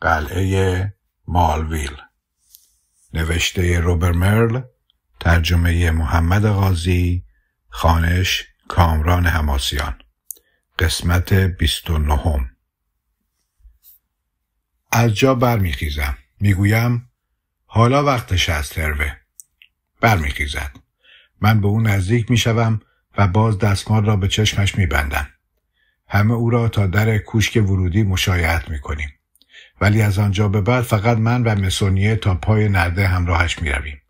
قلعه مالویل نوشته روبر مرل ترجمه محمد غازی خانش کامران هماسیان قسمت نهم. از جا برمیخیزم میگویم حالا وقتش است هروه برمیخیزد من به او نزدیک میشوم و باز دستمال را به چشمش میبندم همه او را تا در کوشک ورودی مشایعت میکنیم ولی از آنجا به بعد فقط من و مسونیه تا پای نرده همراهش می رویم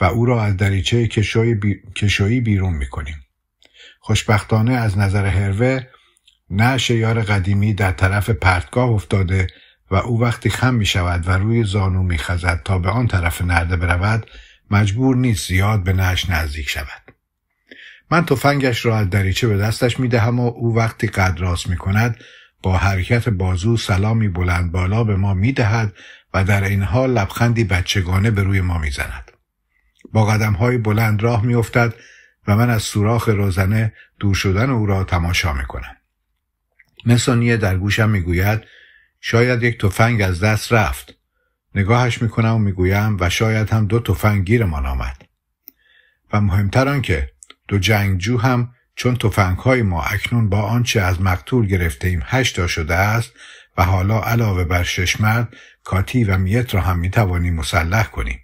و او را از دریچه کشویی بیرون می کنیم. خوشبختانه از نظر هروه نه شیار قدیمی در طرف پرتگاه افتاده و او وقتی خم می شود و روی زانو می خزد تا به آن طرف نرده برود مجبور نیست زیاد به نهش نزدیک شود. من تفنگش را از دریچه به دستش می دهم و او وقتی قد راست می کند با حرکت بازو سلامی بلند بالا به ما میدهد و در این حال لبخندی بچگانه به روی ما زند. با قدم های بلند راه میافتد و من از سوراخ روزنه دور شدن او را تماشا کنم. مسونیه در گوشم گوید شاید یک تفنگ از دست رفت. نگاهش میکنم و میگویم و شاید هم دو تفنگ گیرمان آمد. و مهمتر آنکه دو جنگجو هم چون های ما اکنون با آنچه از مقتول گرفته ایم هشتا شده است و حالا علاوه بر شش مرد کاتی و میت را هم میتوانیم مسلح کنیم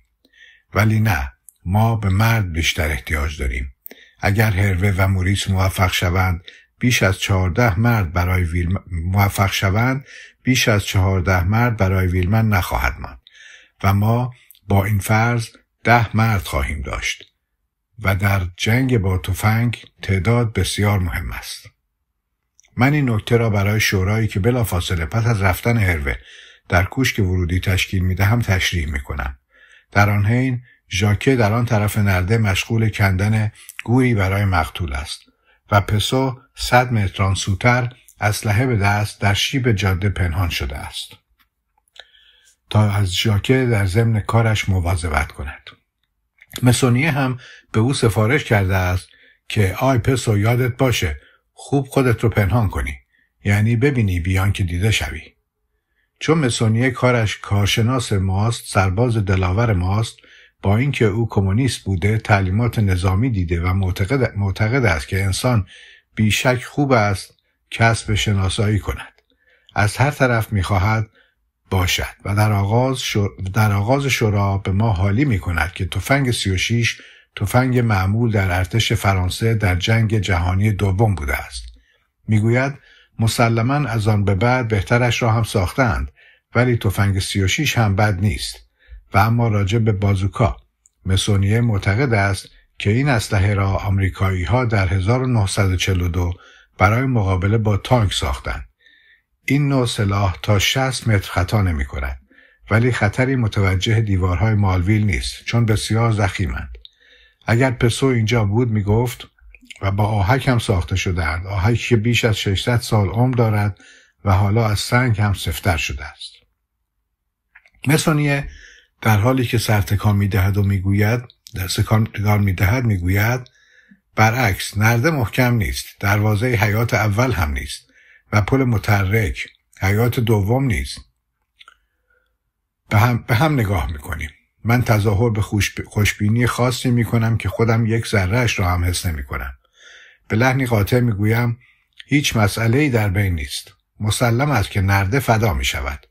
ولی نه ما به مرد بیشتر احتیاج داریم اگر هروه و موریس موفق شوند بیش از چهارده مرد برای ویلم... موفق شوند بیش از چهارده مرد برای ویلمن نخواهد ماند و ما با این فرض ده مرد خواهیم داشت و در جنگ با تفنگ تعداد بسیار مهم است. من این نکته را برای شورایی که بلافاصله پس از رفتن هروه در کوشک ورودی تشکیل می دهم تشریح می کنم. در آن حین ژاکه در آن طرف نرده مشغول کندن گویی برای مقتول است و پسو صد متران سوتر اسلحه به دست در شیب جاده پنهان شده است تا از ژاکه در ضمن کارش مواظبت کند مسونیه هم به او سفارش کرده است که آی پسو یادت باشه خوب خودت رو پنهان کنی یعنی ببینی بیان که دیده شوی چون مسونیه کارش کارشناس ماست سرباز دلاور ماست با اینکه او کمونیست بوده تعلیمات نظامی دیده و معتقد, معتقد است که انسان بیشک خوب است کسب شناسایی کند از هر طرف میخواهد باشد و در آغاز, شر... در آغاز شورا به ما حالی می کند که تفنگ 36 تفنگ معمول در ارتش فرانسه در جنگ جهانی دوم بوده است میگوید مسلما از آن به بعد بهترش را هم ساختند ولی تفنگ 36 هم بد نیست و اما راجع به بازوکا مسونیه معتقد است که این اسلحه را آمریکایی ها در 1942 برای مقابله با تانک ساختند این نوع سلاح تا 60 متر خطا نمی کند ولی خطری متوجه دیوارهای مالویل نیست چون بسیار زخیمند اگر پسو اینجا بود میگفت و با آهک هم ساخته شده اند، آهک که بیش از 600 سال عمر دارد و حالا از سنگ هم سفتر شده است مسونیه در حالی که سرتکان میدهد و میگوید در سکان میدهد میگوید برعکس نرده محکم نیست دروازه حیات اول هم نیست و پل مترک حیات دوم نیست به هم, به هم نگاه میکنیم من تظاهر به خوشبینی خاصی می کنم که خودم یک ذره اش را هم حس نمی کنم. به لحنی قاطع می گویم هیچ مسئله ای در بین نیست. مسلم است که نرده فدا می شود.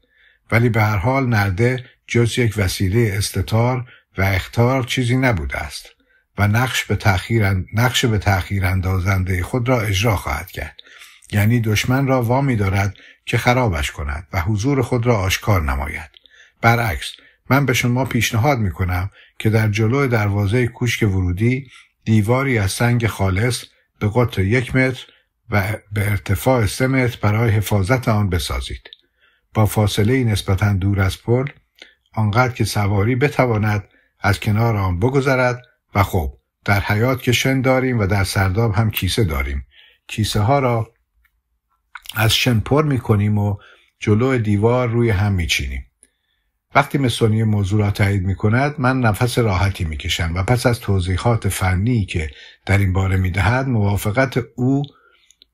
ولی به هر حال نرده جز یک وسیله استتار و اختار چیزی نبوده است و نقش به تأخیر, نقش به تأخیر اندازنده خود را اجرا خواهد کرد. یعنی دشمن را وامی دارد که خرابش کند و حضور خود را آشکار نماید. برعکس من به شما پیشنهاد می کنم که در جلو دروازه کوشک ورودی دیواری از سنگ خالص به قطر یک متر و به ارتفاع سه متر برای حفاظت آن بسازید. با فاصله نسبتا دور از پل آنقدر که سواری بتواند از کنار آن بگذرد و خب در حیات که شن داریم و در سرداب هم کیسه داریم کیسه ها را از شن پر می کنیم و جلو دیوار روی هم می چینیم وقتی مسونی موضوع را تایید می کند من نفس راحتی می کشم و پس از توضیحات فنی که در این باره می دهد موافقت او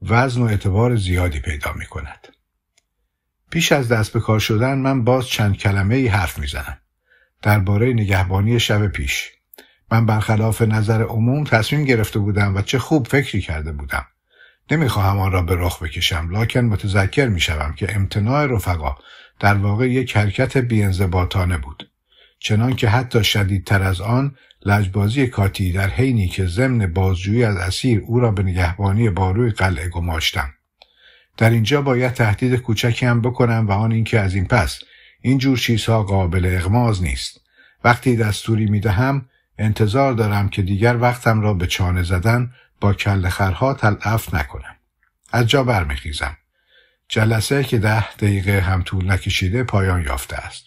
وزن و اعتبار زیادی پیدا می کند. پیش از دست به کار شدن من باز چند کلمه ای حرف می زنم. درباره نگهبانی شب پیش. من برخلاف نظر عموم تصمیم گرفته بودم و چه خوب فکری کرده بودم. نمیخواهم آن را به رخ بکشم لاکن متذکر میشوم که امتناع رفقا در واقع یک حرکت بیانضباطانه بود چنان که حتی شدیدتر از آن لجبازی کاتی در حینی که ضمن بازجویی از اسیر او را به نگهبانی باروی قلعه گماشتم در اینجا باید تهدید کوچکی هم بکنم و آن اینکه از این پس این جور چیزها قابل اغماز نیست وقتی دستوری میدهم انتظار دارم که دیگر وقتم را به چانه زدن با خرها تلعف نکنم از جا برمیخیزم جلسه که ده دقیقه هم طول نکشیده پایان یافته است.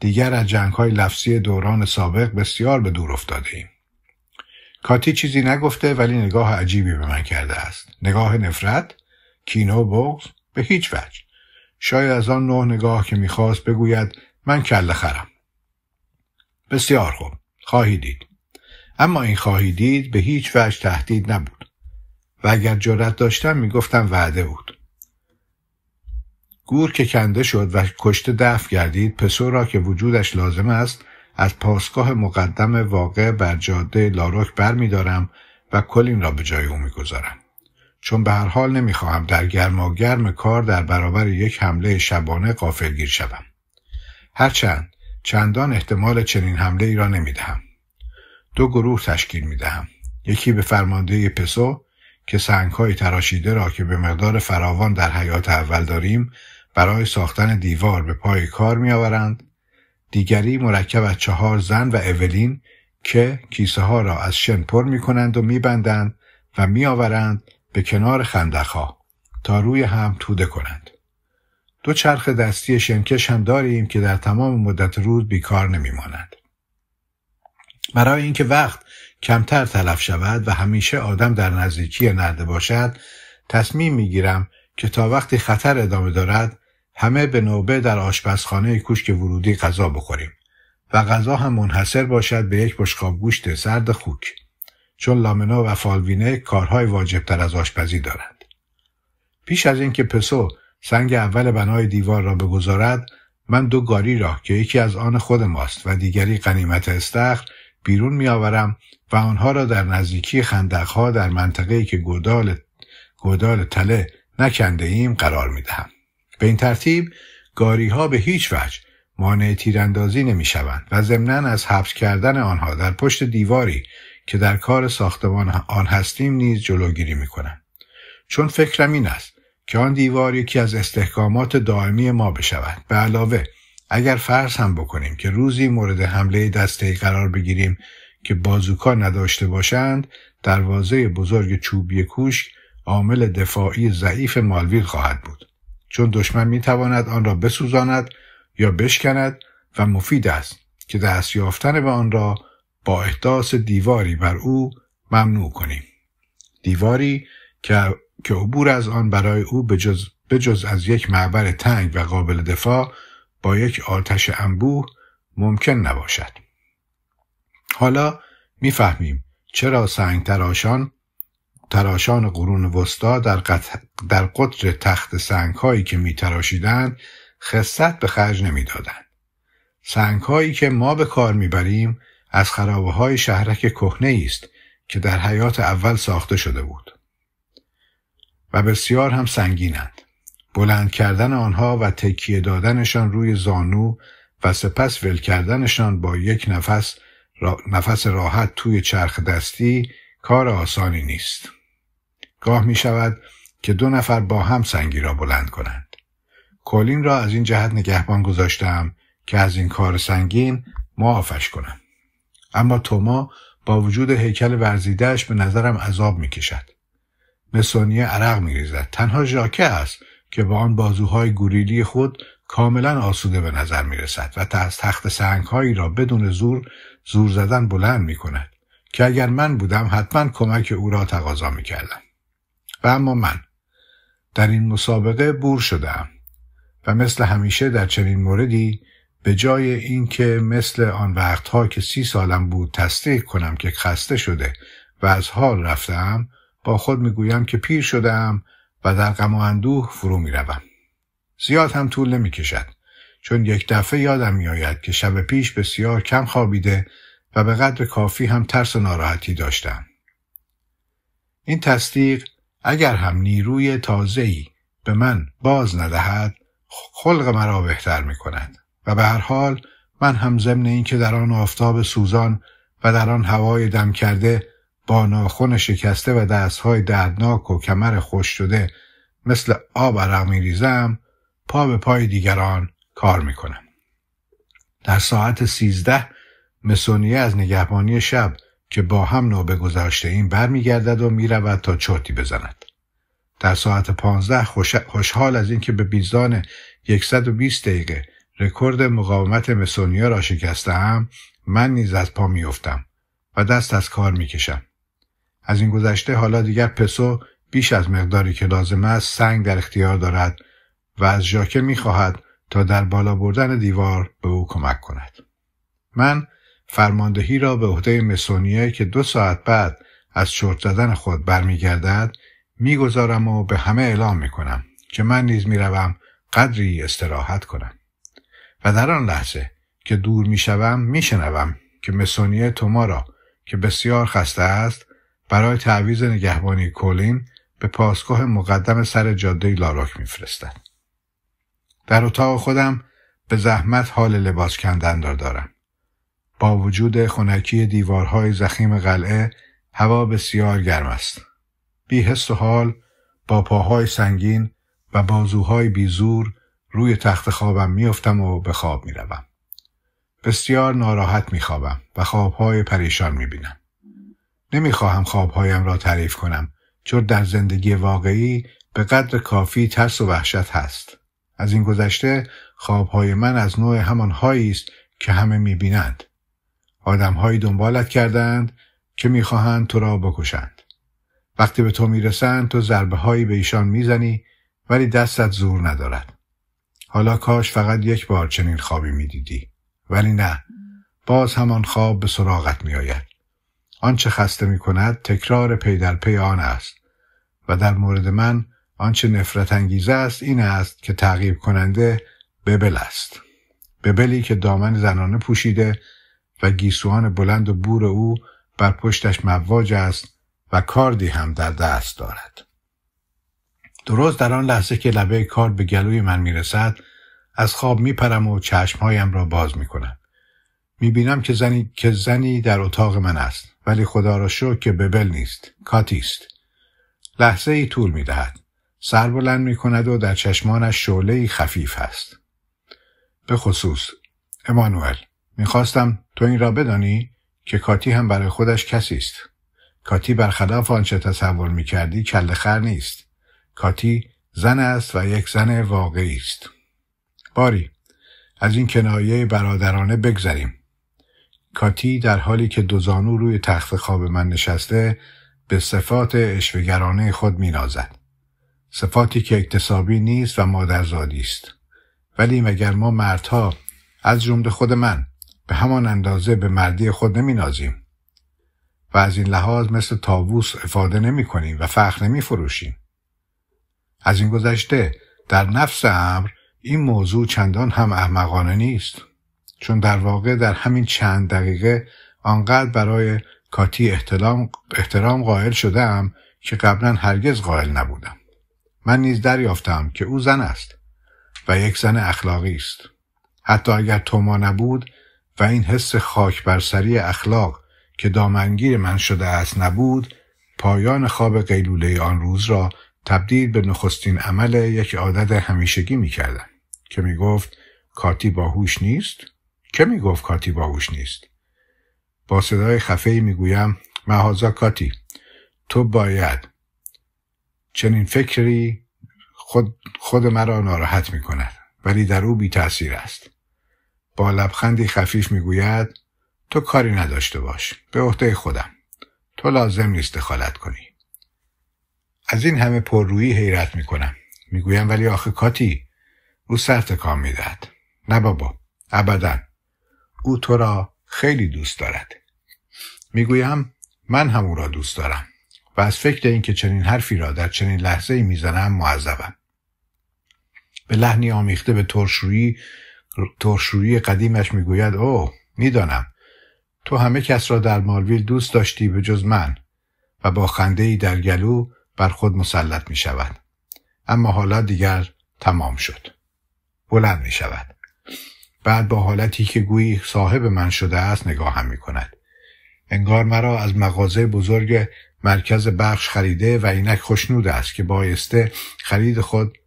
دیگر از جنگ های لفظی دوران سابق بسیار به دور افتاده ایم. کاتی چیزی نگفته ولی نگاه عجیبی به من کرده است. نگاه نفرت، کینو، بغز به هیچ وجه. شاید از آن نه نگاه که میخواست بگوید من کله خرم. بسیار خوب. خواهی دید. اما این خواهی دید به هیچ وجه تهدید نبود. و اگر جرأت داشتم میگفتم وعده بود. گور که کنده شد و کشته دفع گردید پسو را که وجودش لازم است از پاسگاه مقدم واقع بر جاده لاروک برمیدارم و کلین را به جای او میگذارم چون به هر حال نمیخواهم در گرما گرم کار در برابر یک حمله شبانه قافلگیر شوم هرچند چندان احتمال چنین حمله ای را دهم دو گروه تشکیل دهم یکی به فرمانده پسو که سنگهای تراشیده را که به مقدار فراوان در حیات اول داریم برای ساختن دیوار به پای کار می آورند. دیگری مرکب از چهار زن و اولین که کیسه ها را از شن پر می کنند و می بندند و می آورند به کنار خندقها تا روی هم توده کنند. دو چرخ دستی شنکش هم داریم که در تمام مدت روز بیکار نمی مانند. برای اینکه وقت کمتر تلف شود و همیشه آدم در نزدیکی نرده باشد تصمیم میگیرم که تا وقتی خطر ادامه دارد همه به نوبه در آشپزخانه کوشک ورودی غذا بخوریم و غذا هم منحصر باشد به یک بشقاب گوشت سرد خوک چون لامنا و فالوینه کارهای واجبتر از آشپزی دارند پیش از اینکه پسو سنگ اول بنای دیوار را بگذارد من دو گاری را که یکی از آن خود ماست و دیگری قنیمت استخر بیرون میآورم و آنها را در نزدیکی خندقها در منطقه‌ای که گودال گودال تله نکنده ایم قرار می دهم. به این ترتیب گاری ها به هیچ وجه مانع تیراندازی نمی شوند و ضمنا از حبس کردن آنها در پشت دیواری که در کار ساختمان آن هستیم نیز جلوگیری می کنند. چون فکرم این است که آن دیوار یکی از استحکامات دائمی ما بشود به علاوه اگر فرض هم بکنیم که روزی مورد حمله دسته قرار بگیریم که بازوکا نداشته باشند دروازه بزرگ چوبی کوشک عامل دفاعی ضعیف مالویل خواهد بود چون دشمن میتواند آن را بسوزاند یا بشکند و مفید است که دست یافتن به آن را با احداث دیواری بر او ممنوع کنیم دیواری که که عبور از آن برای او بجز, بجز از یک معبر تنگ و قابل دفاع با یک آتش انبوه ممکن نباشد حالا میفهمیم چرا سنگ تراشان تراشان قرون وسطا در, قط... در قطر تخت سنگ هایی که می تراشیدن خصت به خرج نمی دادن. سنگ هایی که ما به کار می بریم از خرابه های شهرک کهنه است که در حیات اول ساخته شده بود و بسیار هم سنگینند. بلند کردن آنها و تکیه دادنشان روی زانو و سپس ول کردنشان با یک نفس, نفس راحت توی چرخ دستی کار آسانی نیست. گاه می شود که دو نفر با هم سنگی را بلند کنند. کولین را از این جهت نگهبان گذاشتم که از این کار سنگین معافش کنم. اما توما با وجود هیکل ورزیدهش به نظرم عذاب می کشد. مسونیه عرق می ریزد. تنها ژاکه است که با آن بازوهای گوریلی خود کاملا آسوده به نظر می رسد و تا از تخت سنگهایی را بدون زور زور زدن بلند می کند که اگر من بودم حتما کمک او را تقاضا می و اما من در این مسابقه بور شدم و مثل همیشه در چنین موردی به جای اینکه مثل آن وقتها که سی سالم بود تصدیق کنم که خسته شده و از حال رفتم با خود میگویم که پیر شدم و در غم و اندوه فرو میروم زیاد هم طول نمیکشد چون یک دفعه یادم میآید که شب پیش بسیار کم خوابیده و به قدر کافی هم ترس و ناراحتی داشتم این تصدیق اگر هم نیروی تازه‌ای به من باز ندهد خلق مرا بهتر می و به هر حال من هم ضمن اینکه در آن آفتاب سوزان و در آن هوای دم کرده با ناخن شکسته و دستهای دردناک و کمر خوش شده مثل آب عرق می ریزم پا به پای دیگران کار می در ساعت سیزده مسونیه از نگهبانی شب که با هم نوبه گذاشته این برمیگردد و میرود تا چرتی بزند در ساعت پانزده خوشحال از اینکه به بیزان 120 دقیقه رکورد مقاومت مسونیا را هم من نیز از پا میافتم و دست از کار کشم از این گذشته حالا دیگر پسو بیش از مقداری که لازم است سنگ در اختیار دارد و از ژاکه میخواهد تا در بالا بردن دیوار به او کمک کند من فرماندهی را به عهده مسونیه که دو ساعت بعد از چرت زدن خود برمیگردد میگذارم و به همه اعلام میکنم که من نیز میروم قدری استراحت کنم و در آن لحظه که دور میشوم میشنوم که مسونیه توما را که بسیار خسته است برای تعویز نگهبانی کولین به پاسگاه مقدم سر جاده لاراک میفرستد در اتاق خودم به زحمت حال لباس کندن را دارم با وجود خنکی دیوارهای زخیم قلعه هوا بسیار گرم است. بی حس و حال با پاهای سنگین و بازوهای بیزور روی تخت خوابم میافتم و به خواب میروم. بسیار ناراحت میخوابم و خوابهای پریشان میبینم. نمیخواهم خوابهایم را تعریف کنم چون در زندگی واقعی به قدر کافی ترس و وحشت هست. از این گذشته خوابهای من از نوع همانهایی است که همه میبینند. آدمهایی دنبالت کردند که میخواهند تو را بکشند. وقتی به تو میرسند تو ضربه هایی به ایشان میزنی ولی دستت زور ندارد. حالا کاش فقط یک بار چنین خوابی میدیدی. ولی نه باز همان خواب به سراغت میآید. آنچه خسته می کند تکرار پی در پی آن است و در مورد من آنچه نفرت انگیز است این است که تعقیب کننده ببل است. ببلی که دامن زنانه پوشیده و گیسوان بلند و بور او بر پشتش مواج است و کاردی هم در دست دارد. درست در آن لحظه که لبه کارد به گلوی من میرسد از خواب میپرم و چشمهایم را باز میکنم. میبینم که زنی که زنی در اتاق من است ولی خدا را شکر که ببل نیست کاتی است لحظه ای طول میدهد سر بلند می کند و در چشمانش شعله خفیف است. به خصوص امانوئل میخواستم تو این را بدانی که کاتی هم برای خودش کسی است کاتی برخلاف آنچه تصور میکردی کل خر نیست کاتی زن است و یک زن واقعی است باری از این کنایه برادرانه بگذریم کاتی در حالی که دو زانو روی تخت خواب من نشسته به صفات اشوگرانه خود مینازد صفاتی که اکتسابی نیست و مادرزادی است ولی مگر ما مردها از جمله خود من به همان اندازه به مردی خود نمی نازیم و از این لحاظ مثل تابوس افاده نمی کنیم و فخر نمی فروشیم. از این گذشته در نفس امر این موضوع چندان هم احمقانه نیست چون در واقع در همین چند دقیقه آنقدر برای کاتی احترام, احترام قائل شدم که قبلا هرگز قائل نبودم من نیز دریافتم که او زن است و یک زن اخلاقی است حتی اگر توما نبود و این حس خاک سری اخلاق که دامنگیر من شده است نبود پایان خواب قیلوله آن روز را تبدیل به نخستین عمل یک عادت همیشگی می که می گفت کاتی باهوش نیست؟ که می گفت کاتی باهوش نیست؟ با صدای خفه می گویم محازا کاتی تو باید چنین فکری خود, خود مرا ناراحت می کند ولی در او بی تاثیر است با لبخندی خفیف میگوید تو کاری نداشته باش به عهده خودم تو لازم نیست دخالت کنی از این همه پررویی حیرت میکنم میگویم ولی آخه کاتی او سر تکان میدهد نه بابا ابدا او تو را خیلی دوست دارد میگویم من هم او را دوست دارم و از فکر اینکه چنین حرفی را در چنین لحظه ای می میزنم معذبم به لحنی آمیخته به ترشرویی تورشویی قدیمش میگوید او میدانم تو همه کس را در مالویل دوست داشتی به جز من و با خنده ای در گلو بر خود مسلط می شود. اما حالا دیگر تمام شد. بلند می شود. بعد با حالتی که گویی صاحب من شده است هم می کند. انگار مرا از مغازه بزرگ مرکز بخش خریده و اینک خوشنود است که بایسته خرید خود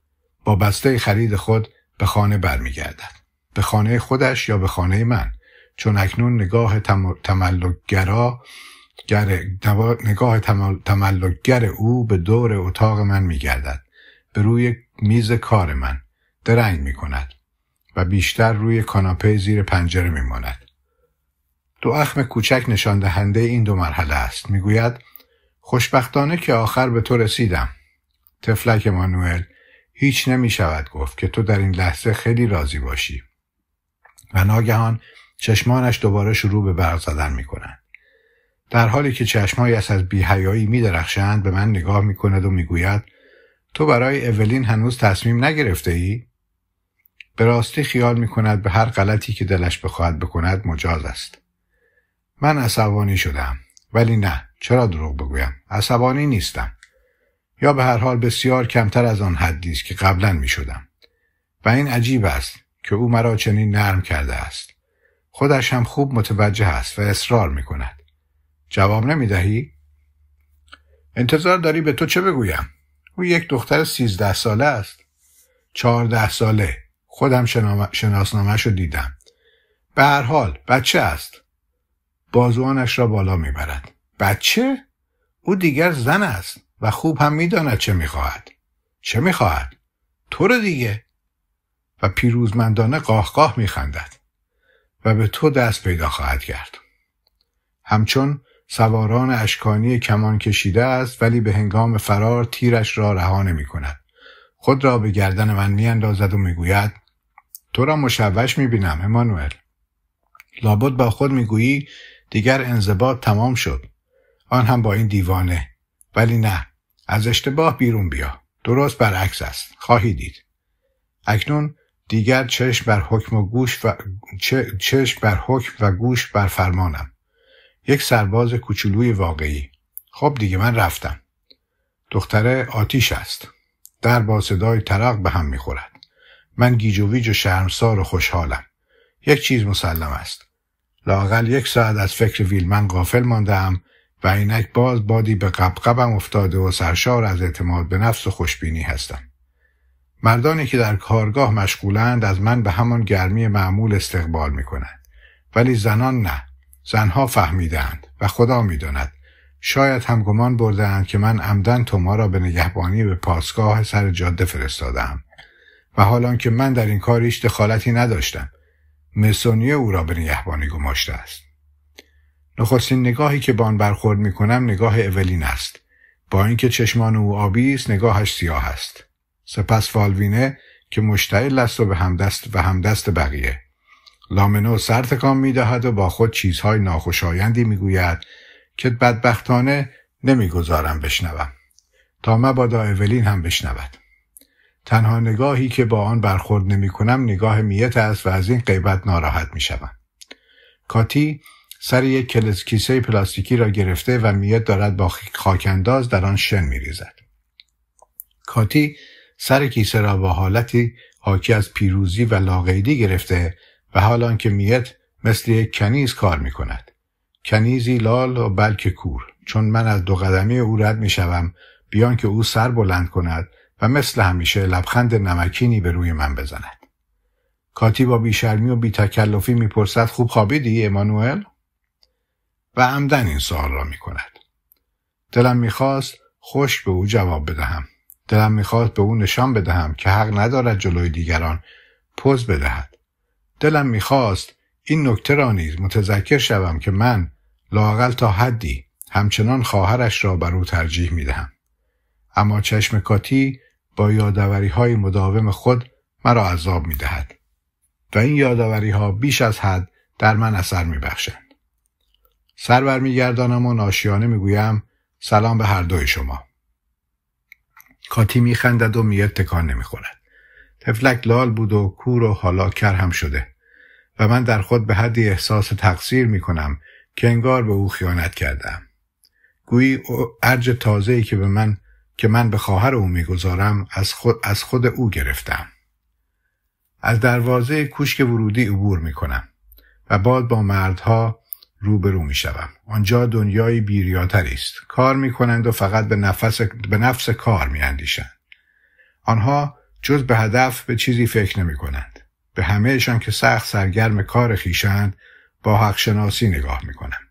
با بسته خرید خود به خانه برمیگردد. به خانه خودش یا به خانه من چون اکنون نگاه تملکگرا نگاه تملکگر او به دور اتاق من میگردد به روی میز کار من درنگ می کند و بیشتر روی کاناپه زیر پنجره می ماند. دو اخم کوچک نشان دهنده این دو مرحله است میگوید خوشبختانه که آخر به تو رسیدم تفلک مانوئل هیچ نمی شود گفت که تو در این لحظه خیلی راضی باشی و ناگهان چشمانش دوباره شروع به برق زدن می کنند. در حالی که چشمهایش از بیهیایی می درخشند به من نگاه می کند و میگوید تو برای اولین هنوز تصمیم نگرفته ای؟ به راستی خیال می کند به هر غلطی که دلش بخواهد بکند مجاز است. من عصبانی شدم ولی نه چرا دروغ بگویم عصبانی نیستم یا به هر حال بسیار کمتر از آن حدی است که قبلا می شدم و این عجیب است که او مرا چنین نرم کرده است خودش هم خوب متوجه است و اصرار می کند جواب نمی دهی؟ انتظار داری به تو چه بگویم؟ او یک دختر سیزده ساله است چهارده ساله خودم شناسنامهش رو دیدم به هر حال بچه است بازوانش را بالا میبرد بچه؟ او دیگر زن است و خوب هم میداند چه میخواهد چه میخواهد؟ تو رو دیگه و پیروزمندانه می خندد و به تو دست پیدا خواهد کرد همچون سواران اشکانی کمان کشیده است ولی به هنگام فرار تیرش را رها نمی کند. خود را به گردن من میاندازد و میگوید تو را مشوش میبینم امانوئل لابد با خود میگویی دیگر انضباط تمام شد آن هم با این دیوانه ولی نه از اشتباه بیرون بیا درست برعکس است خواهی دید اکنون دیگر چشم بر حکم و گوش و چش بر حکم و گوش بر فرمانم یک سرباز کوچولوی واقعی خب دیگه من رفتم دختره آتیش است در با صدای ترق به هم میخورد من گیج و ویج و شرمسار و خوشحالم یک چیز مسلم است لاقل یک ساعت از فکر ویلمن غافل ماندم و اینک باز بادی به قبقبم افتاده و سرشار از اعتماد به نفس و خوشبینی هستم مردانی که در کارگاه مشغولند از من به همان گرمی معمول استقبال میکنند. ولی زنان نه. زنها فهمیدند و خدا میداند شاید هم گمان بردهاند که من عمدن تو ما را به نگهبانی به پاسگاه سر جاده فرستادم و حالان که من در این کار هیچ دخالتی نداشتم مسونیه او را به نگهبانی گماشته است نخستین نگاهی که بان برخورد می نگاه اولین است با اینکه چشمان او آبی است نگاهش سیاه است سپس فالوینه که مشتعل است و به همدست و همدست بقیه لامنو سر تکان میدهد و با خود چیزهای ناخوشایندی میگوید که بدبختانه نمیگذارم بشنوم تا مبادا اولین هم بشنود تنها نگاهی که با آن برخورد نمی کنم نگاه میت است و از این غیبت ناراحت می کاتی سر یک کلس کیسه پلاستیکی را گرفته و میت دارد با خاکنداز در آن شن می ریزد. کاتی سر کیسه را با حالتی حاکی از پیروزی و لاقیدی گرفته و حال آنکه میت مثل یک کنیز کار می کند. کنیزی لال و بلکه کور چون من از دو قدمی او رد می شوم بیان که او سر بلند کند و مثل همیشه لبخند نمکینی به روی من بزند. کاتی با بیشرمی و بیتکلفی میپرسد خوب خوابیدی امانوئل؟ و عمدن این سوال را می کند. دلم میخواست خوش به او جواب بدهم دلم میخواست به او نشان بدهم که حق ندارد جلوی دیگران پوز بدهد دلم میخواست این نکته را نیز متذکر شوم که من لاقل تا حدی همچنان خواهرش را بر او ترجیح میدهم اما چشم کاتی با یادوری های مداوم خود مرا عذاب میدهد و این یادوری ها بیش از حد در من اثر میبخشند سر برمیگردانم و ناشیانه میگویم سلام به هر دوی شما کاتی میخندد و میاد تکان نمیخورد تفلک لال بود و کور و حالا کر هم شده و من در خود به حدی احساس تقصیر میکنم که انگار به او خیانت کردم گویی ارج تازه‌ای که به من که من به خواهر او میگذارم از خود, از خود او گرفتم از دروازه کوشک ورودی عبور میکنم و بعد با مردها روبرو می شوم. آنجا دنیای بیریاتری است. کار می کنند و فقط به, نفس، به نفس کار می اندیشند. آنها جز به هدف به چیزی فکر نمی کنند. به همهشان که سخت سرگرم کار خیشند با حق شناسی نگاه می کنند.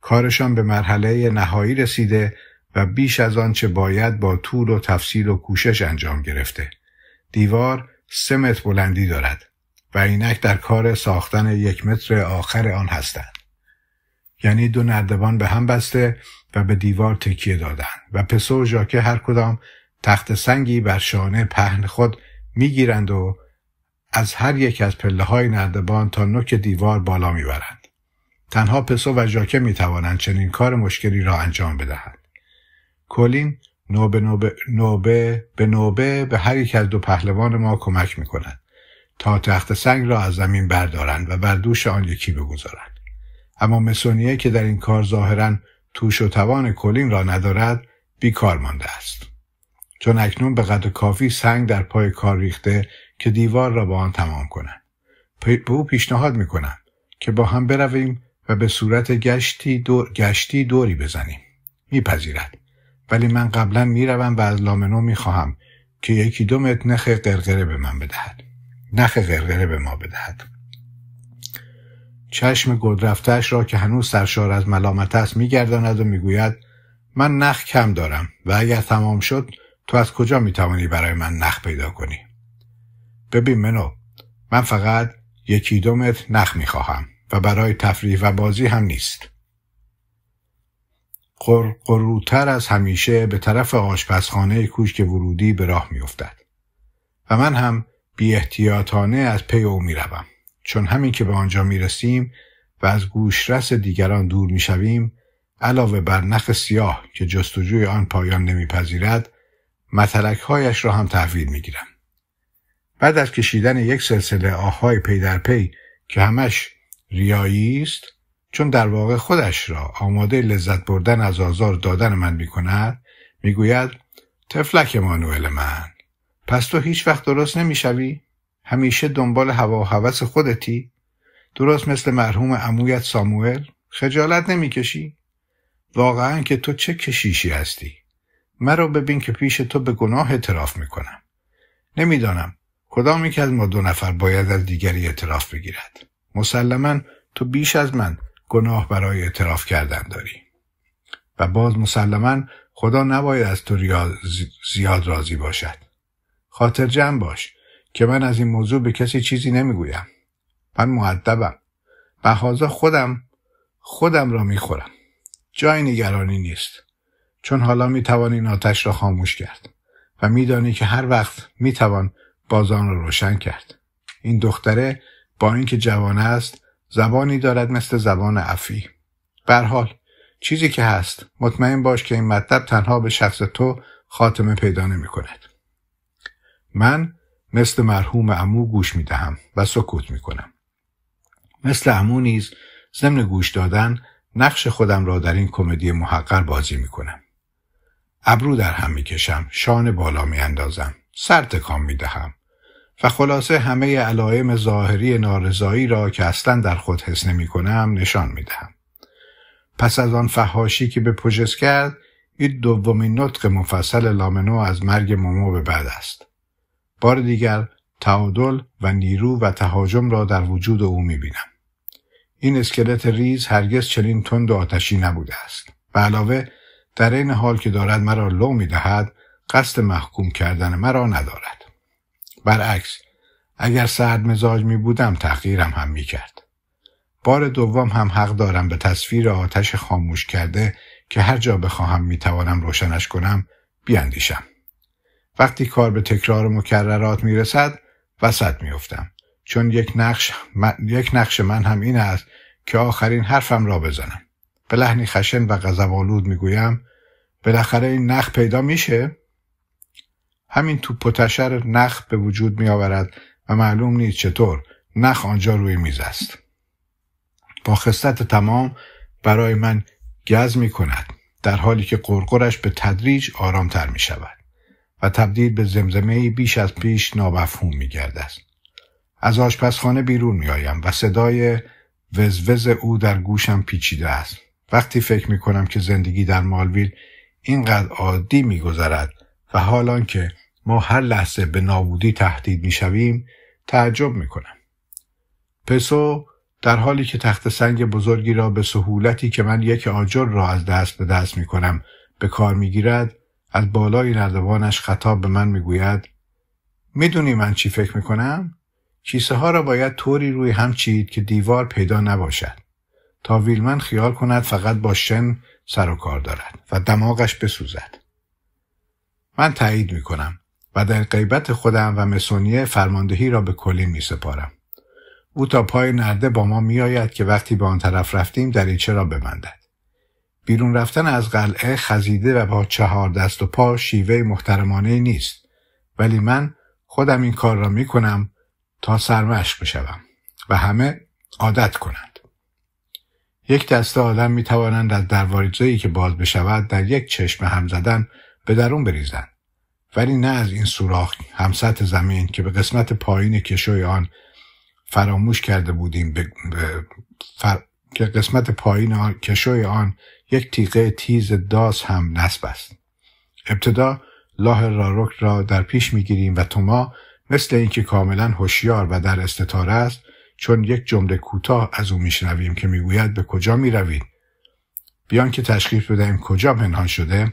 کارشان به مرحله نهایی رسیده و بیش از آنچه باید با طول و تفصیل و کوشش انجام گرفته. دیوار سه متر بلندی دارد و اینک در کار ساختن یک متر آخر آن هستند. یعنی دو نردبان به هم بسته و به دیوار تکیه دادن و پسو و ژاکه هر کدام تخت سنگی بر شانه پهن خود میگیرند و از هر یک از پله های نردبان تا نوک دیوار بالا میبرند. تنها پسو و ژاکه می چنین کار مشکلی را انجام بدهند. کلین نوبه نوبه, نوبه به نوبه به هر یک از دو پهلوان ما کمک می تا تخت سنگ را از زمین بردارند و بر دوش آن یکی بگذارند. اما مسونیه که در این کار ظاهرا توش و توان کلین را ندارد بیکار مانده است چون اکنون به قدر کافی سنگ در پای کار ریخته که دیوار را با آن تمام کنند به او پیشنهاد میکنم که با هم برویم و به صورت گشتی, دور، گشتی دوری بزنیم میپذیرد ولی من قبلا میروم و از لامنو میخواهم که یکی دو متر نخ قرقره به من بدهد نخ قرقره به ما بدهد چشم گدرفتش را که هنوز سرشار از ملامت است میگرداند و میگوید من نخ کم دارم و اگر تمام شد تو از کجا میتوانی برای من نخ پیدا کنی ببین منو من فقط یکی دو متر نخ میخواهم و برای تفریح و بازی هم نیست قرقروتر از همیشه به طرف آشپزخانه کوشک ورودی به راه میافتد و من هم بی احتیاطانه از پی او میروم چون همین که به آنجا می رسیم و از گوشرس دیگران دور می شویم علاوه بر نخ سیاه که جستجوی آن پایان نمیپذیرد هایش را هم تحویل می گیرم. بعد از کشیدن یک سلسله آههای پی در پی که همش ریایی است چون در واقع خودش را آماده لذت بردن از آزار دادن من می کند می گوید تفلک مانوئل من پس تو هیچ وقت درست نمی شوی؟ همیشه دنبال هوا و هوس خودتی؟ درست مثل مرحوم عمویت ساموئل خجالت نمیکشی؟ واقعا که تو چه کشیشی هستی؟ مرا ببین که پیش تو به گناه اعتراف میکنم. نمیدانم کدام یکی از ما دو نفر باید از دیگری اعتراف بگیرد. مسلما تو بیش از من گناه برای اعتراف کردن داری. و باز مسلما خدا نباید از تو زیاد راضی باشد. خاطر جمع باش که من از این موضوع به کسی چیزی نمیگویم من معدبم بهازا خودم خودم را میخورم جای نگرانی نیست چون حالا میتوان این آتش را خاموش کرد و میدانی که هر وقت میتوان باز آن را روشن کرد این دختره با اینکه جوان است زبانی دارد مثل زبان عفی حال چیزی که هست مطمئن باش که این مطلب تنها به شخص تو خاتمه پیدا نمی کند من مثل مرحوم امو گوش می دهم و سکوت می کنم. مثل امو نیز ضمن گوش دادن نقش خودم را در این کمدی محقر بازی می کنم. ابرو در هم می کشم، شان بالا می اندازم، سر تکان می دهم و خلاصه همه علائم ظاهری نارضایی را که اصلا در خود حس نمی کنم نشان می دهم. پس از آن فهاشی که به پوجس کرد این دومین نطق مفصل لامنو از مرگ مومو به بعد است. بار دیگر تعادل و نیرو و تهاجم را در وجود او میبینم این اسکلت ریز هرگز چنین تند و آتشی نبوده است و علاوه در این حال که دارد مرا لو میدهد قصد محکوم کردن مرا ندارد برعکس اگر سرد مزاج می بودم تغییرم هم می کرد. بار دوم هم حق دارم به تصویر آتش خاموش کرده که هر جا بخواهم می توانم روشنش کنم بیاندیشم. وقتی کار به تکرار مکررات مکررات میرسد وسط میافتم چون یک نقش من, یک نقش من هم این است که آخرین حرفم را بزنم به لحنی خشن و غذابالود میگویم بالاخره این نخ پیدا میشه همین تو پتشر نخ به وجود میآورد و معلوم نیست چطور نخ آنجا روی میز است با خصلت تمام برای من گز می کند در حالی که قرقرش به تدریج تر می شود. و تبدیل به زمزمه بیش از پیش نابفهوم می گرده است. از آشپزخانه بیرون می آیم و صدای وزوز او در گوشم پیچیده است. وقتی فکر می کنم که زندگی در مالویل اینقدر عادی می گذرد و حالان که ما هر لحظه به نابودی تهدید می شویم تعجب می کنم. پسو در حالی که تخت سنگ بزرگی را به سهولتی که من یک آجر را از دست به دست می کنم به کار می گیرد از بالای نردبانش خطاب به من میگوید میدونی من چی فکر میکنم؟ کیسه ها را باید طوری روی هم چید که دیوار پیدا نباشد تا ویلمن خیال کند فقط با شن سر و کار دارد و دماغش بسوزد من تایید میکنم و در غیبت خودم و مسونیه فرماندهی را به کلی می سپارم. او تا پای نرده با ما میآید که وقتی به آن طرف رفتیم دریچه را ببندد. بیرون رفتن از قلعه خزیده و با چهار دست و پا شیوه محترمانه نیست ولی من خودم این کار را می کنم تا سرمشق بشوم و همه عادت کنند یک دسته آدم می توانند از درواریزه که باز بشود در یک چشم هم زدن به درون بریزند ولی نه از این سوراخ هم زمین که به قسمت پایین کشوی آن فراموش کرده بودیم به... که قسمت پایین کشوی آن یک تیغه تیز داس هم نصب است ابتدا لاه راروک را در پیش میگیریم و توما مثل اینکه کاملا هوشیار و در استطاره است چون یک جمله کوتاه از او میشنویم که میگوید به کجا میروید بیان که تشخیص بدهیم کجا پنهان شده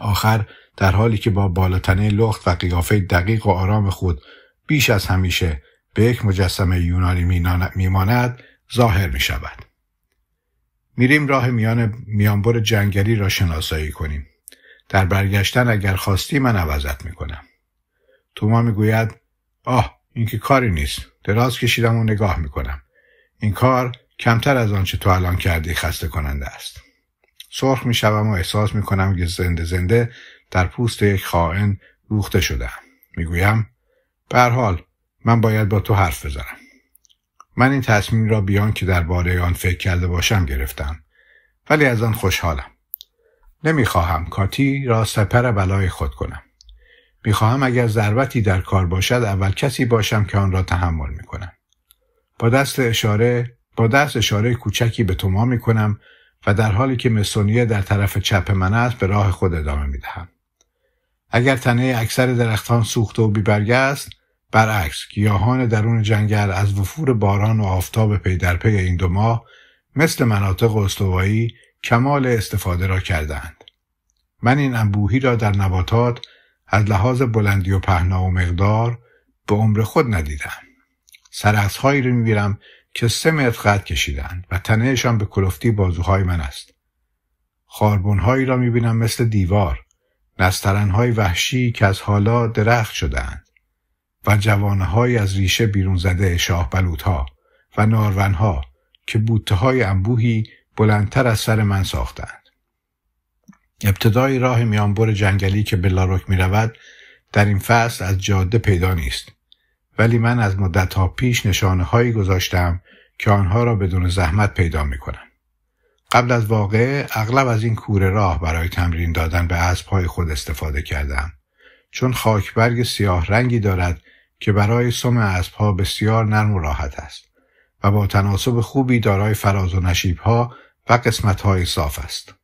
آخر در حالی که با بالاتنه لخت و قیافه دقیق و آرام خود بیش از همیشه به یک مجسمه یونانی میماند ظاهر می شود. میریم راه میان میانبر جنگلی را شناسایی کنیم در برگشتن اگر خواستی من عوضت میکنم توما میگوید آه این که کاری نیست دراز کشیدم و نگاه میکنم این کار کمتر از آنچه تو الان کردی خسته کننده است سرخ میشوم و احساس میکنم که زنده زنده در پوست یک خائن روخته شدم میگویم به حال من باید با تو حرف بزنم من این تصمیم را بیان که درباره آن فکر کرده باشم گرفتم ولی از آن خوشحالم نمیخواهم کاتی را سپر بلای خود کنم میخواهم اگر ضربتی در کار باشد اول کسی باشم که آن را تحمل میکنم با دست اشاره با دست اشاره کوچکی به توما میکنم و در حالی که مسونیه در طرف چپ من است به راه خود ادامه میدهم اگر تنه اکثر درختان سوخته و بیبرگه است برعکس گیاهان درون جنگل از وفور باران و آفتاب پی در پی این دو ماه مثل مناطق استوایی کمال استفاده را کردهاند. من این انبوهی را در نباتات از لحاظ بلندی و پهنا و مقدار به عمر خود ندیدم. هایی رو میبینم که سه متر قد کشیدن و تنهشان به کلفتی بازوهای من است. هایی را میبینم مثل دیوار، نسترنهای وحشی که از حالا درخت شدند. و جوانهایی از ریشه بیرون زده شاه ها و نارونها که بوته های انبوهی بلندتر از سر من ساختند. ابتدای راه میانبر جنگلی که به لاروک می رود در این فصل از جاده پیدا نیست ولی من از مدت ها پیش نشانه هایی گذاشتم که آنها را بدون زحمت پیدا می قبل از واقعه اغلب از این کوره راه برای تمرین دادن به های خود استفاده کردم چون خاکبرگ سیاه رنگی دارد که برای سم اسبها بسیار نرم و راحت است و با تناسب خوبی دارای فراز و نشیبها و های صاف است.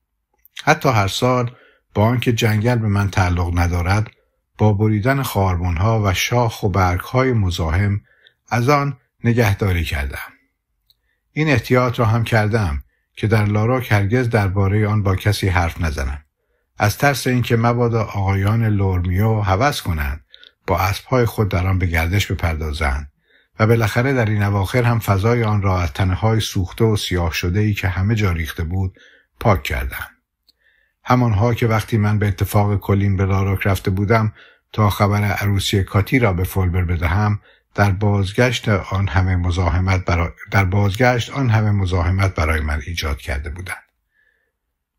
حتی هر سال با آنکه جنگل به من تعلق ندارد با بریدن خاربونها و شاخ و های مزاحم از آن نگهداری کردم. این احتیاط را هم کردم که در لارا هرگز درباره آن با کسی حرف نزنم. از ترس اینکه مبادا آقایان لورمیو هوس کنند با اسبهای خود در آن به گردش بپردازند و بالاخره در این اواخر هم فضای آن را از های سوخته و سیاه شده ای که همه جا ریخته بود پاک کردند همانها که وقتی من به اتفاق کلین به لاراک رفته بودم تا خبر عروسی کاتی را به فولبر بدهم در بازگشت آن همه مزاحمت برای در بازگشت آن همه مزاحمت برای من ایجاد کرده بودند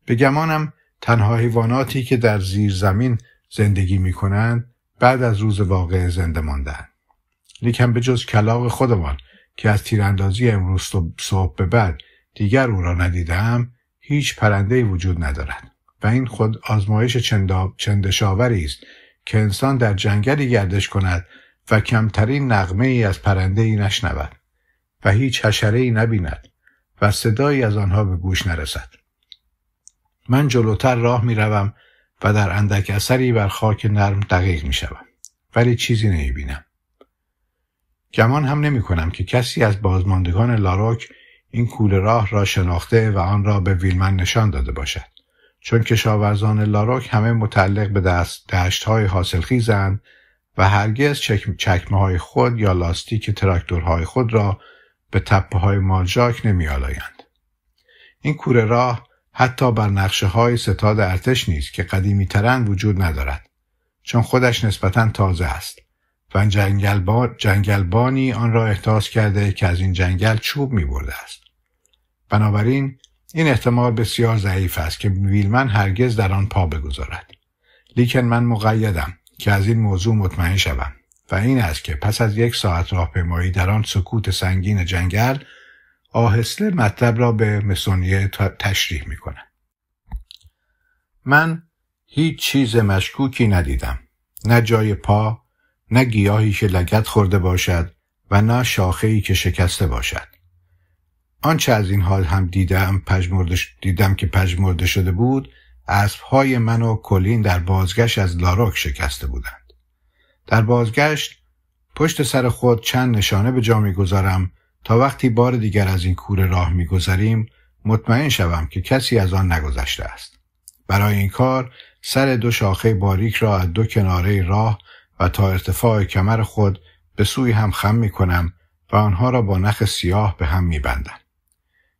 به گمانم تنها حیواناتی که در زیر زمین زندگی می کنند بعد از روز واقع زنده ماندن لیکن به جز کلاق خودمان که از تیراندازی امروز صبح به بعد دیگر او را ندیدم هیچ پرنده وجود ندارد و این خود آزمایش چندشاوری است که انسان در جنگلی گردش کند و کمترین نغمه ای از پرنده ای نشنود و هیچ حشره ای نبیند و صدایی از آنها به گوش نرسد من جلوتر راه می روم و در اندک اثری بر خاک نرم دقیق می شود ولی چیزی نمی بینم. گمان هم نمی کنم که کسی از بازماندگان لاروک این کول راه را شناخته و آن را به ویلمن نشان داده باشد. چون کشاورزان لاروک همه متعلق به دست دشت های حاصل خیزند و هرگز چکمه های خود یا لاستیک تراکتورهای خود را به تپه های مالجاک نمی آلایند. این کوره راه حتی بر نقشه های ستاد ارتش نیست که قدیمی ترن وجود ندارد چون خودش نسبتا تازه است و جنگلبانی آن را احتاس کرده که از این جنگل چوب می برده است بنابراین این احتمال بسیار ضعیف است که ویلمن هرگز در آن پا بگذارد لیکن من مقیدم که از این موضوع مطمئن شوم و این است که پس از یک ساعت راهپیمایی در آن سکوت سنگین جنگل آهسته مطلب را به مسونیه تشریح می من هیچ چیز مشکوکی ندیدم. نه جای پا، نه گیاهی که لگت خورده باشد و نه شاخهی که شکسته باشد. آنچه از این حال هم دیدم, دیدم که پژمرده شده بود اسبهای من و کلین در بازگشت از لاروک شکسته بودند. در بازگشت پشت سر خود چند نشانه به جا میگذارم تا وقتی بار دیگر از این کوره راه میگذریم مطمئن شوم که کسی از آن نگذشته است برای این کار سر دو شاخه باریک را از دو کناره راه و تا ارتفاع کمر خود به سوی هم خم می کنم و آنها را با نخ سیاه به هم می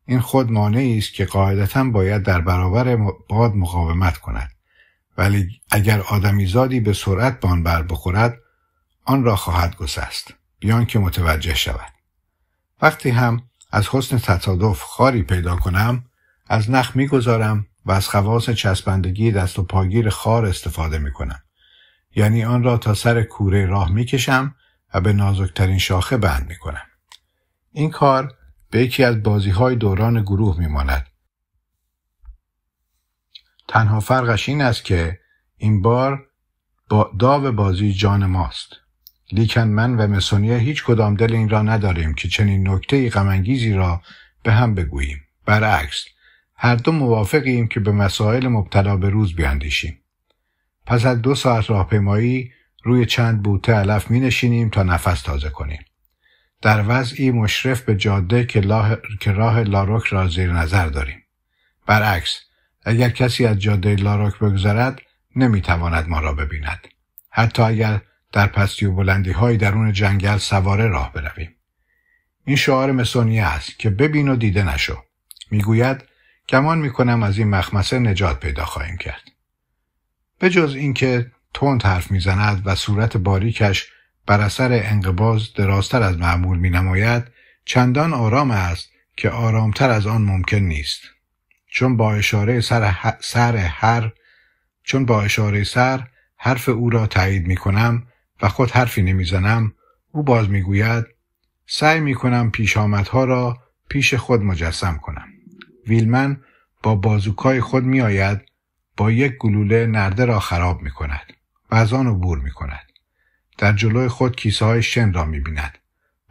این خود مانعی است که قاعدتا باید در برابر باد مقاومت کند ولی اگر آدمی زادی به سرعت بان بر بخورد آن را خواهد گسست بیان که متوجه شود وقتی هم از حسن تصادف خاری پیدا کنم از نخ میگذارم و از خواص چسبندگی دست و پاگیر خار استفاده میکنم یعنی آن را تا سر کوره راه میکشم و به نازکترین شاخه بند میکنم این کار به یکی از بازی های دوران گروه میماند تنها فرقش این است که این بار با داو بازی جان ماست لیکن من و مسونیا هیچ کدام دل این را نداریم که چنین نکته غمانگیزی را به هم بگوییم. برعکس، هر دو موافقیم که به مسائل مبتلا به روز بیاندیشیم. پس از دو ساعت راهپیمایی روی چند بوته علف می نشینیم تا نفس تازه کنیم. در وضعی مشرف به جاده که, راه لاروک را زیر نظر داریم. برعکس، اگر کسی از جاده لاروک بگذرد نمیتواند ما را ببیند. حتی اگر در پستی و بلندی های درون جنگل سواره راه برویم. این شعار مسونیه است که ببین و دیده نشو. میگوید گمان میکنم از این مخمسه نجات پیدا خواهیم کرد. به جز اینکه تند حرف میزند و صورت باریکش بر اثر انقباز درازتر از معمول مینماید چندان آرام است که آرامتر از آن ممکن نیست چون با اشاره سر, سر هر چون با اشاره سر حرف او را تایید می کنم و خود حرفی نمیزنم او باز میگوید سعی میکنم آمدها را پیش خود مجسم کنم ویلمن با بازوکای خود میآید با یک گلوله نرده را خراب می کند و از آن عبور می کند. در جلوی خود کیسه های شن را می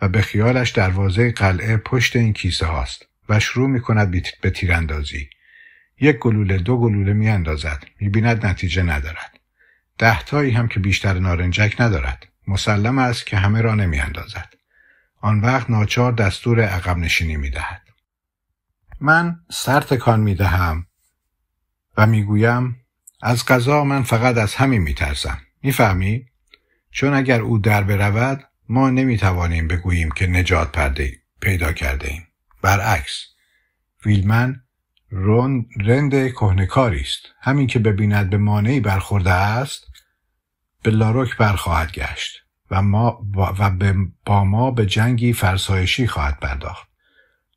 و به خیالش دروازه قلعه پشت این کیسه هاست و شروع می کند به تیراندازی. یک گلوله دو گلوله می اندازد. نتیجه ندارد. دهتایی هم که بیشتر نارنجک ندارد مسلم است که همه را نمیاندازد آن وقت ناچار دستور عقب نشینی می دهد. من سر تکان می دهم و می گویم از قضا من فقط از همین می ترسم. می فهمی؟ چون اگر او در برود ما نمی توانیم بگوییم که نجات پرده پیدا کرده ایم. برعکس ویلمن رند رند کهنکاری است همین که ببیند به مانعی برخورده است به لاروک برخواهد گشت و, ما با, و با ما به جنگی فرسایشی خواهد پرداخت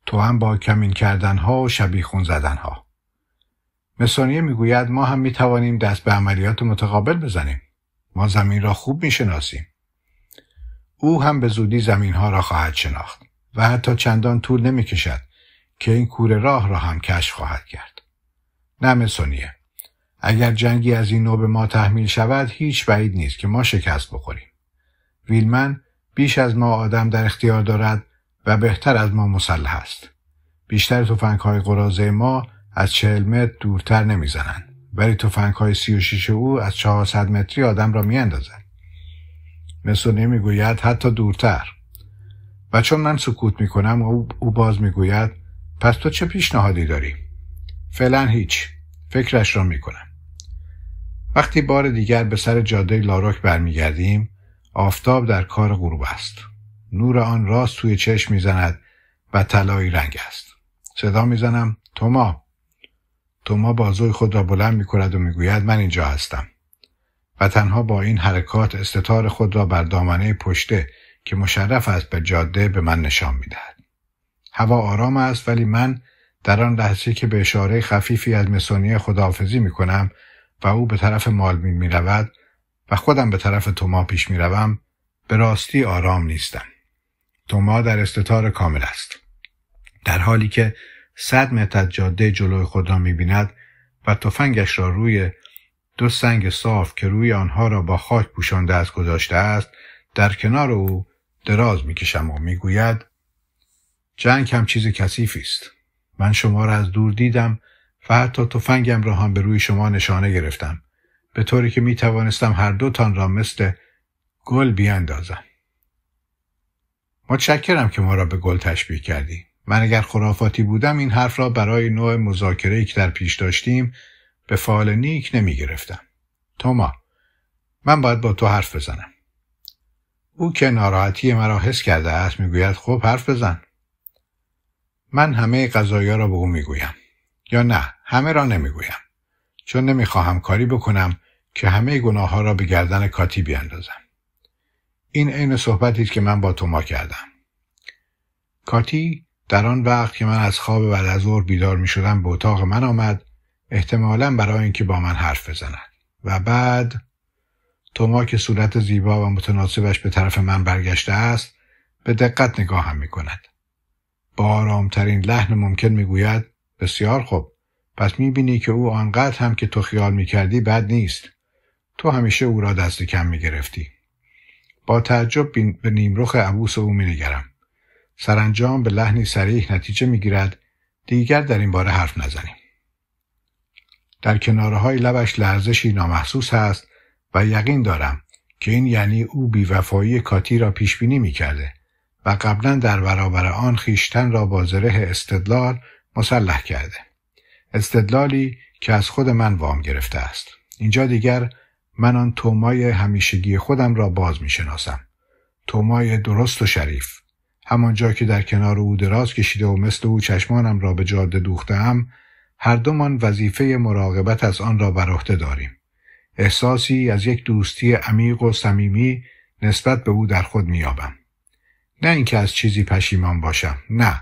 تو هم با کمین کردن ها و شبیخون ها مسونیه میگوید ما هم میتوانیم دست به عملیات متقابل بزنیم ما زمین را خوب میشناسیم او هم به زودی زمین ها را خواهد شناخت و حتی چندان طول نمیکشد که این کوره راه را هم کشف خواهد کرد. نه مسونیه. اگر جنگی از این نوع به ما تحمیل شود هیچ بعید نیست که ما شکست بخوریم ویلمن بیش از ما آدم در اختیار دارد و بهتر از ما مسلح است بیشتر های قرازه ما از چهل متر دورتر نمیزنند ولی های سی و او از چهارصد متری آدم را میاندازند مثل نمیگوید حتی دورتر و چون من سکوت میکنم و او باز میگوید پس تو چه پیشنهادی داری فعلا هیچ فکرش را میکنم وقتی بار دیگر به سر جاده لاروک برمیگردیم آفتاب در کار غروب است نور آن راست توی چشم میزند و طلایی رنگ است صدا میزنم توما توما بازوی خود را بلند میکند و میگوید من اینجا هستم و تنها با این حرکات استطار خود را بر دامنه پشته که مشرف است به جاده به من نشان میدهد هوا آرام است ولی من در آن لحظه که به اشاره خفیفی از مسونیه خداحافظی میکنم و او به طرف مالمین می رود و خودم به طرف توما پیش می روم به راستی آرام نیستم. توما در استطار کامل است. در حالی که صد متر جاده جلوی خود را می بیند و تفنگش را روی دو سنگ صاف که روی آنها را با خاک پوشانده از گذاشته است در کنار او دراز میکشم و میگوید جنگ هم چیز کثیفی است من شما را از دور دیدم و حتی تفنگم را هم به روی شما نشانه گرفتم به طوری که می توانستم هر دو تان را مثل گل بیاندازم متشکرم که ما را به گل تشبیه کردی من اگر خرافاتی بودم این حرف را برای نوع مذاکره که در پیش داشتیم به فعال نیک نمی گرفتم توما من باید با تو حرف بزنم او که ناراحتی مرا حس کرده است میگوید خب حرف بزن من همه قضایی را به او میگویم یا نه همه را نمیگویم چون نمیخواهم کاری بکنم که همه گناه ها را به گردن کاتی بیاندازم این عین صحبتی که من با ما کردم کاتی در آن وقت که من از خواب بعد از بیدار می شدم به اتاق من آمد احتمالا برای اینکه با من حرف بزند و بعد توما که صورت زیبا و متناسبش به طرف من برگشته است به دقت هم می کند با آرامترین لحن ممکن می گوید بسیار خوب. پس میبینی که او آنقدر هم که تو خیال میکردی بد نیست. تو همیشه او را دست کم میگرفتی. با تعجب به نیمروخ عبوس او مینگرم. سرانجام به لحنی سریح نتیجه میگیرد دیگر در این باره حرف نزنیم. در کناره لبش لرزشی نامحسوس هست و یقین دارم که این یعنی او بیوفایی کاتی را پیش بینی و قبلا در برابر آن خیشتن را با زره استدلال مسلح کرده استدلالی که از خود من وام گرفته است اینجا دیگر من آن تومای همیشگی خودم را باز می شناسم. تومای درست و شریف. همانجا که در کنار او دراز کشیده و مثل او چشمانم را به جاده هم هر دومان وظیفه مراقبت از آن را بر عهده داریم. احساسی از یک دوستی عمیق و صمیمی نسبت به او در خود میابم نه اینکه از چیزی پشیمان باشم، نه.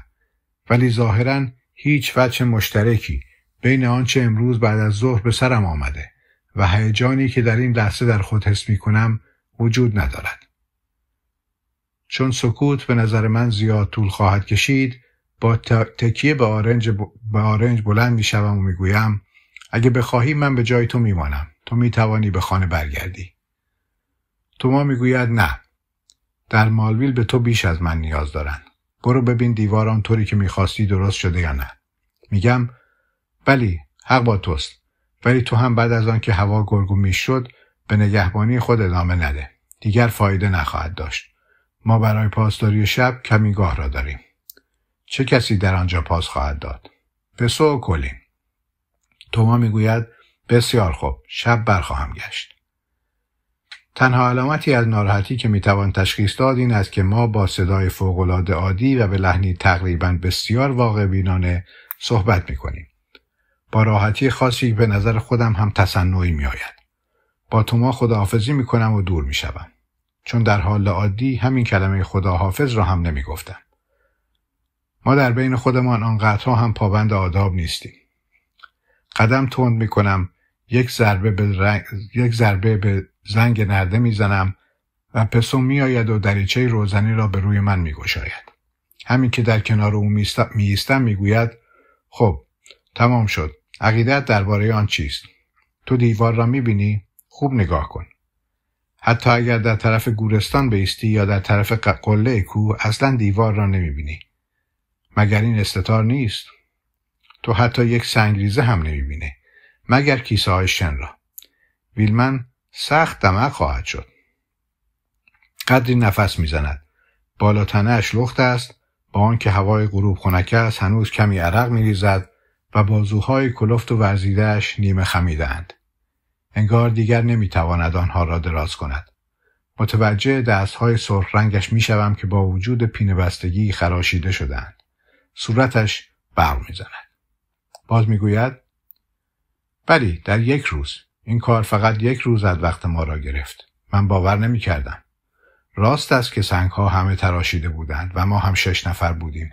ولی ظاهرا هیچ وجه مشترکی بین آنچه امروز بعد از ظهر به سرم آمده و هیجانی که در این لحظه در خود حس می کنم وجود ندارد. چون سکوت به نظر من زیاد طول خواهد کشید با تکیه به آرنج, به آرنج بلند می شوم و می گویم اگه بخواهی من به جای تو می مانم. تو می توانی به خانه برگردی. توما می گوید نه. در مالویل به تو بیش از من نیاز دارند. برو ببین دیوار آنطوری که میخواستی درست شده یا نه میگم بلی حق با توست ولی تو هم بعد از آن که هوا گرگو میشد به نگهبانی خود ادامه نده دیگر فایده نخواهد داشت ما برای پاسداری شب کمی گاه را داریم چه کسی در آنجا پاس خواهد داد پسو کلیم. تو توما میگوید بسیار خوب شب برخواهم گشت تنها علامتی از ناراحتی که میتوان تشخیص داد این است که ما با صدای فوقالعاده عادی و به لحنی تقریبا بسیار واقع بینانه صحبت میکنیم با راحتی خاصی به نظر خودم هم تصنعی میآید با توما خداحافظی میکنم و دور میشوم چون در حال عادی همین کلمه خداحافظ را هم نمیگفتم ما در بین خودمان آنقدرها هم پابند آداب نیستیم قدم تند میکنم یک ضربه به, رنگ... یک ضربه به زنگ نرده میزنم و پسو میآید و دریچه روزنی را به روی من میگشاید همین که در کنار او میایستم میگوید خب تمام شد عقیدت درباره آن چیست تو دیوار را میبینی خوب نگاه کن حتی اگر در طرف گورستان بیستی یا در طرف قله کو اصلا دیوار را نمیبینی مگر این استطار نیست تو حتی یک سنگریزه هم نمیبینی. مگر کیسه های شن را ویلمن سخت دمه خواهد شد قدری نفس میزند بالا لخت است با آنکه هوای غروب خنک است هنوز کمی عرق میریزد و بازوهای کلفت و ورزیدهاش نیمه خمیدهاند انگار دیگر نمیتواند آنها را دراز کند متوجه دستهای سرخ رنگش میشوم که با وجود پینه بستگی خراشیده شدند صورتش برق میزند باز میگوید بلی در یک روز این کار فقط یک روز از وقت ما را گرفت. من باور نمی کردم. راست است که سنگ ها همه تراشیده بودند و ما هم شش نفر بودیم.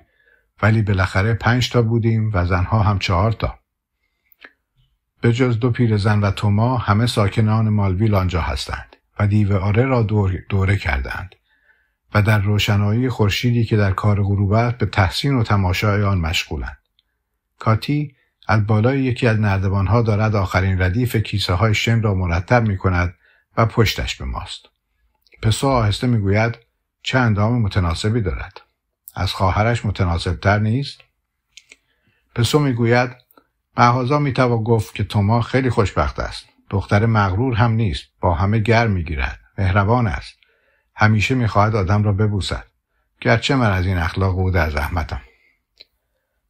ولی بالاخره پنج تا بودیم و زنها هم چهار تا. به جز دو زن و توما همه ساکنان مالویل آنجا هستند و دیو آره را دوره, دوره کردند و در روشنایی خورشیدی که در کار است به تحسین و تماشای آن مشغولند. کاتی از بالای یکی از ها دارد آخرین ردیف کیسه های شن را مرتب می کند و پشتش به ماست. پسو آهسته گوید چه اندام متناسبی دارد. از خواهرش تر نیست؟ پسو میگوید محازا توان گفت که توما خیلی خوشبخت است. دختر مغرور هم نیست. با همه گرم گیرد. مهربان است. همیشه خواهد آدم را ببوسد. گرچه من از این اخلاق او از زحمتم.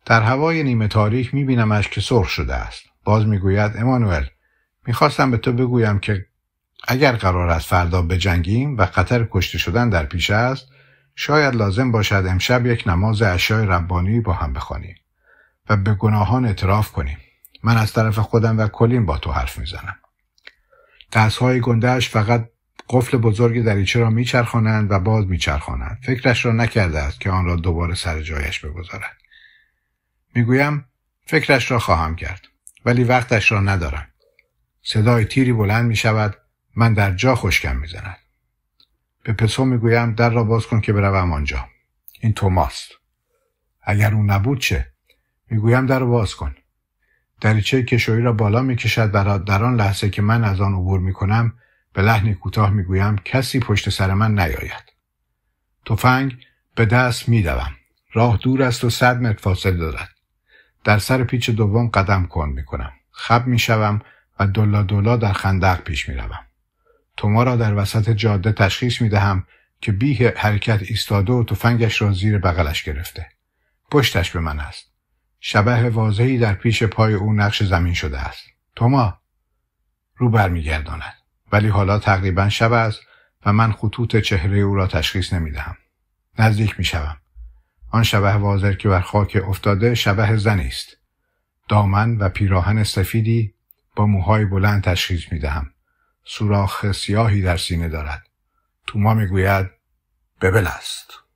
در هوای نیمه تاریک میبینمش که سرخ شده است باز میگوید امانوئل میخواستم به تو بگویم که اگر قرار است فردا بجنگیم و خطر کشته شدن در پیش است شاید لازم باشد امشب یک نماز اشیای ربانی با هم بخوانیم و به گناهان اعتراف کنیم من از طرف خودم و کلین با تو حرف میزنم دستهای گندهاش فقط قفل بزرگ دریچه را میچرخانند و باز میچرخانند فکرش را نکرده است که آن را دوباره سر جایش بگذارد میگویم فکرش را خواهم کرد ولی وقتش را ندارم صدای تیری بلند می شود من در جا خشکم می زند. به پسو میگویم در را باز کن که بروم آنجا این توماست اگر او نبود چه میگویم در را باز کن دریچه کشویی را بالا میکشد و در آن لحظه که من از آن عبور کنم به لحنی کوتاه میگویم کسی پشت سر من نیاید تفنگ به دست دوم راه دور است و صد متر فاصله دارد در سر پیچ دوم قدم می کنم خب شوم و دلا دلا در خندق پیش میروم توما را در وسط جاده تشخیص میدهم که بیه حرکت ایستاده و تفنگش را زیر بغلش گرفته پشتش به من است شبه واضحی در پیش پای او نقش زمین شده است توما رو گرداند. ولی حالا تقریبا شب است و من خطوط چهره او را تشخیص دهم. نزدیک شوم. آن شبه واضر که بر خاک افتاده شبه زنی است دامن و پیراهن سفیدی با موهای بلند تشخیص می دهم. سوراخ سیاهی در سینه دارد. توما می گوید ببل است.